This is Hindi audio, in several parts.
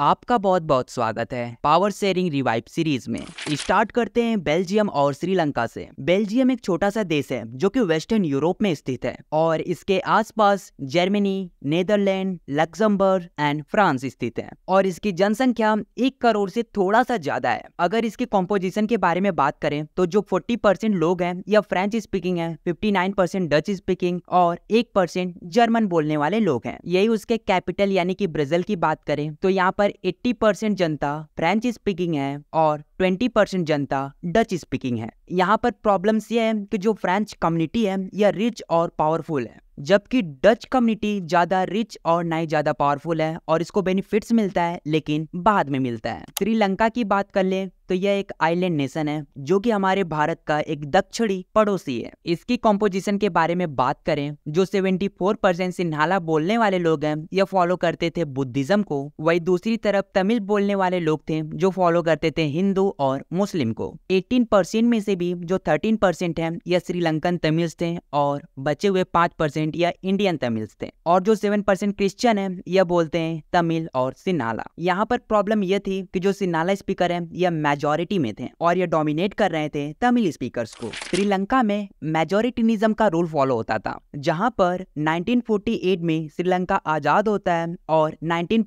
आपका बहुत बहुत स्वागत है पावर शेयरिंग रिवाइव सीरीज में स्टार्ट करते हैं बेल्जियम और श्रीलंका से बेल्जियम एक छोटा सा देश है जो कि वेस्टर्न यूरोप में स्थित है और इसके आसपास Germany Netherland Luxembourg and France स्थित है और इसकी जनसंख्या एक करोड़ से थोड़ा सा ज्यादा है अगर इसके कॉम्पोजिशन के बारे में बात करें तो जो फोर्टी परसेंट लोग हैं यह फ्रेंच स्पीकिंग है fifty nine percent Dutch speaking और एक परसेंट जर्मन बोलने वाले लोग हैं यही उसके कैपिटल यानी कि ब्रेजिल की बात करें तो यहाँ पर 80 परसेंट जनता फ्रेंच स्पीकिंग है और ट्वेंटी परसेंट जनता डच स्पीकिंग है यहाँ पर प्रॉब्लम्स ये हैं कि जो फ्रेंच कम्युनिटी है यह रिच और पावरफुल है जबकि डच कम्युनिटी ज़्यादा रिच और ना ही ज़्यादा पावरफुल है और इसको बेनिफिट्स मिलता है लेकिन बाद में मिलता है श्रीलंका की बात कर ले तो यह एक आइलैंड नेशन है जो कि हमारे भारत का एक दक्षिणी पड़ोसी है इसकी कॉम्पोजिशन के बारे में बात करें जो 74 परसेंट सिन्हाला बोलने वाले लोग हैं यह फॉलो करते थे बुद्धिज्म को वही दूसरी तरफ तमिल बोलने वाले लोग थे जो फॉलो करते थे हिंदू और मुस्लिम को 18 परसेंट में से भी जो 13 परसेंट है यह श्रीलंकन तमिल्स थे और बचे हुए 5 परसेंट यह इंडियन तमिल्स थे और जो 7 परसेंट क्रिश्चियन है यह बोलते हैं तमिल और सिनाला यहाँ पर प्रॉब्लम यह थी कि जो सिनाला स्पीकर है यह मेजोरिटी में थे और यह डोमिनेट कर रहे थे तमिल स्पीकर को श्रीलंका में मेजोरिटिनिज्म का रूल फॉलो होता था जहाँ पर नाइनटीन में श्रीलंका आजाद होता है और नाइनटीन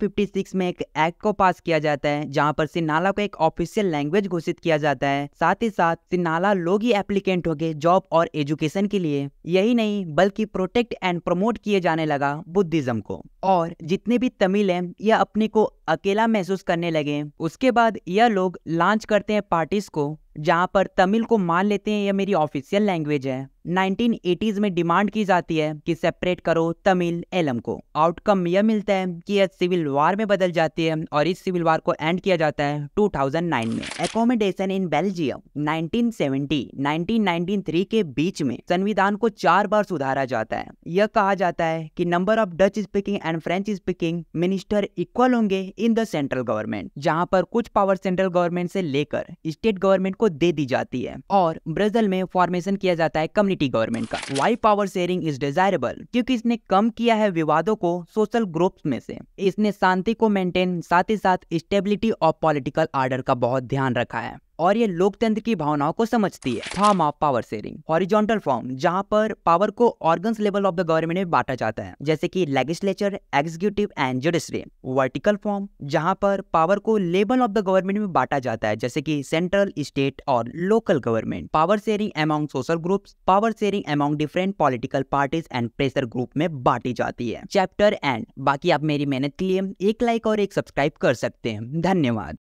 में एक एक्ट को पास किया जाता है जहाँ पर सिनाला को एक ऑफिशियल लैंग्वेज लैंग्वेज घोषित किया जाता है साथ ही साथ सिन्हाला लोग ही एप्लीकेंट हो गए जॉब और एजुकेशन के लिए यही नहीं बल्कि प्रोटेक्ट एंड प्रमोट किए जाने लगा बुद्धिज्म को और जितने भी तमिल हैं यह अपने को अकेला महसूस करने लगे उसके बाद यह लोग लॉन्च करते हैं पार्टीज को जहाँ पर तमिल को मान लेते हैं यह मेरी ऑफिशियल लैंग्वेज है 1980s में डिमांड की जाती है कि सेपरेट करो तमिल एलम को आउटकम यह मिलता है कि यह सिविल वार में बदल जाती है और इस सिविल वार को एंड किया जाता है 2009 में एकोमोडेशन इन बेल्जियम 1970 1993 के बीच में संविधान को चार बार सुधारा जाता है यह कहा जाता है कि number of Dutch speaking and French speaking minister equal होंगे इन द सेंट्रल गवर्नमेंट जहाँ पर कुछ पावर सेंट्रल गवर्नमेंट से लेकर स्टेट गवर्नमेंट को दे दी जाती है और ब्रजल में फॉर्मेशन किया जाता है कम्युनिटी यूनिटी गवर्नमेंट का why power sharing is desirable क्योंकि इसने कम किया है विवादों को सोशल ग्रुप्स में से इसने शांति को मेंटेन साथ ही साथ स्टेबिलिटी ऑफ पॉलिटिकल आर्डर का बहुत ध्यान रखा है और ये लोकतंत्र की भावनाओं को समझती है form of power sharing horizontal form जहाँ पर पावर को organs level of the government में बांटा जाता है जैसे कि legislature executive and judiciary vertical form जहाँ पर पावर को लेवल ऑफ द गवर्नमेंट में बांटा जाता है जैसे कि सेंट्रल स्टेट और local government power sharing among social group power sharing among different political parties and pressure group में बांटी जाती है चैप्टर एंड बाकी आप मेरी मेहनत के लिए एक लाइक और एक सब्सक्राइब कर सकते हैं धन्यवाद